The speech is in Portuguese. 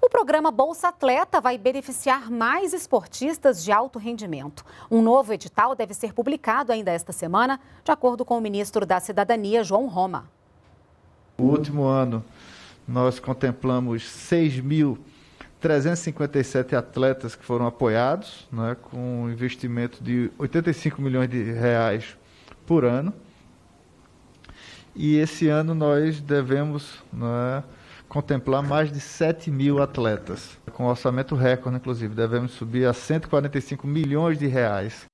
O programa Bolsa Atleta vai beneficiar mais esportistas de alto rendimento. Um novo edital deve ser publicado ainda esta semana, de acordo com o ministro da Cidadania, João Roma. No último ano, nós contemplamos 6.357 atletas que foram apoiados, né, com um investimento de 85 milhões de reais por ano. E esse ano nós devemos. Né, contemplar mais de 7 mil atletas. Com orçamento recorde, inclusive, devemos subir a 145 milhões de reais.